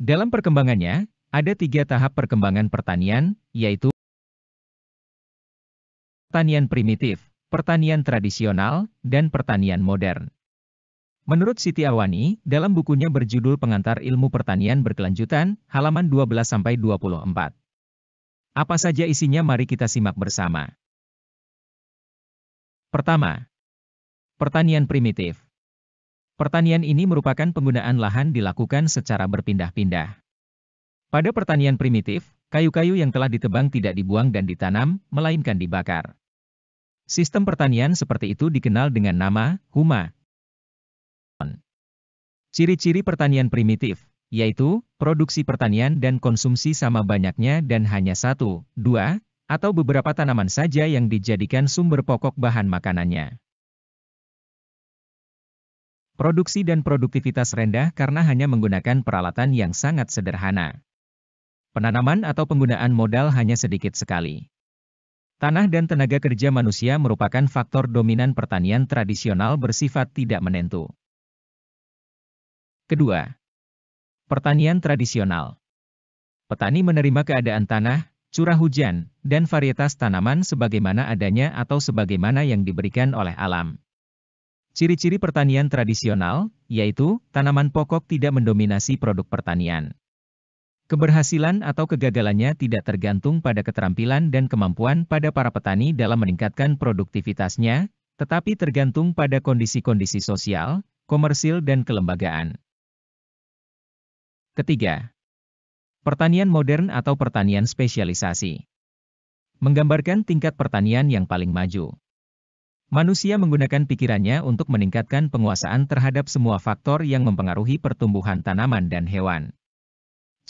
Dalam perkembangannya, ada tiga tahap perkembangan pertanian, yaitu pertanian primitif, pertanian tradisional, dan pertanian modern. Menurut Siti Awani, dalam bukunya berjudul Pengantar Ilmu Pertanian Berkelanjutan, halaman 12-24. Apa saja isinya mari kita simak bersama. Pertama, pertanian primitif. Pertanian ini merupakan penggunaan lahan dilakukan secara berpindah-pindah. Pada pertanian primitif, kayu-kayu yang telah ditebang tidak dibuang dan ditanam, melainkan dibakar. Sistem pertanian seperti itu dikenal dengan nama huma. Ciri-ciri pertanian primitif, yaitu produksi pertanian dan konsumsi sama banyaknya dan hanya satu, dua, atau beberapa tanaman saja yang dijadikan sumber pokok bahan makanannya produksi dan produktivitas rendah karena hanya menggunakan peralatan yang sangat sederhana. Penanaman atau penggunaan modal hanya sedikit sekali. Tanah dan tenaga kerja manusia merupakan faktor dominan pertanian tradisional bersifat tidak menentu. Kedua, pertanian tradisional. Petani menerima keadaan tanah, curah hujan, dan varietas tanaman sebagaimana adanya atau sebagaimana yang diberikan oleh alam. Ciri-ciri pertanian tradisional, yaitu tanaman pokok tidak mendominasi produk pertanian. Keberhasilan atau kegagalannya tidak tergantung pada keterampilan dan kemampuan pada para petani dalam meningkatkan produktivitasnya, tetapi tergantung pada kondisi-kondisi sosial, komersil, dan kelembagaan. Ketiga, pertanian modern atau pertanian spesialisasi menggambarkan tingkat pertanian yang paling maju. Manusia menggunakan pikirannya untuk meningkatkan penguasaan terhadap semua faktor yang mempengaruhi pertumbuhan tanaman dan hewan.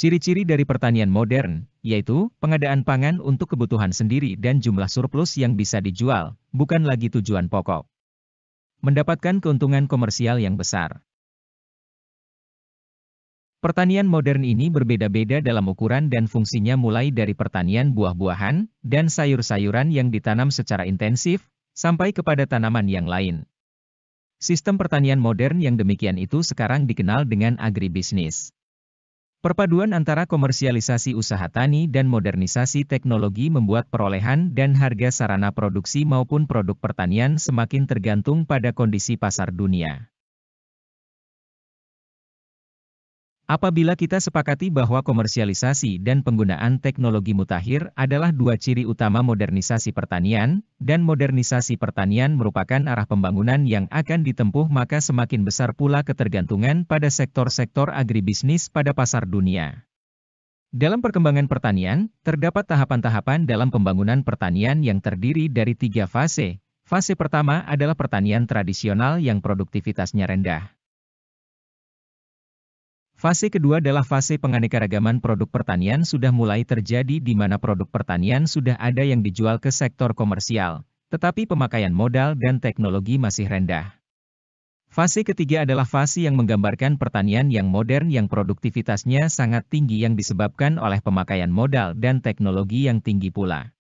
Ciri-ciri dari pertanian modern, yaitu pengadaan pangan untuk kebutuhan sendiri dan jumlah surplus yang bisa dijual, bukan lagi tujuan pokok. Mendapatkan keuntungan komersial yang besar. Pertanian modern ini berbeda-beda dalam ukuran dan fungsinya mulai dari pertanian buah-buahan dan sayur-sayuran yang ditanam secara intensif, sampai kepada tanaman yang lain. Sistem pertanian modern yang demikian itu sekarang dikenal dengan agribisnis. Perpaduan antara komersialisasi usaha tani dan modernisasi teknologi membuat perolehan dan harga sarana produksi maupun produk pertanian semakin tergantung pada kondisi pasar dunia. Apabila kita sepakati bahwa komersialisasi dan penggunaan teknologi mutakhir adalah dua ciri utama modernisasi pertanian, dan modernisasi pertanian merupakan arah pembangunan yang akan ditempuh maka semakin besar pula ketergantungan pada sektor-sektor agribisnis pada pasar dunia. Dalam perkembangan pertanian, terdapat tahapan-tahapan dalam pembangunan pertanian yang terdiri dari tiga fase. Fase pertama adalah pertanian tradisional yang produktivitasnya rendah. Fase kedua adalah fase penganekaragaman produk pertanian sudah mulai terjadi di mana produk pertanian sudah ada yang dijual ke sektor komersial, tetapi pemakaian modal dan teknologi masih rendah. Fase ketiga adalah fase yang menggambarkan pertanian yang modern yang produktivitasnya sangat tinggi yang disebabkan oleh pemakaian modal dan teknologi yang tinggi pula.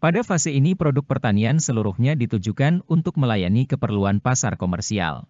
Pada fase ini produk pertanian seluruhnya ditujukan untuk melayani keperluan pasar komersial.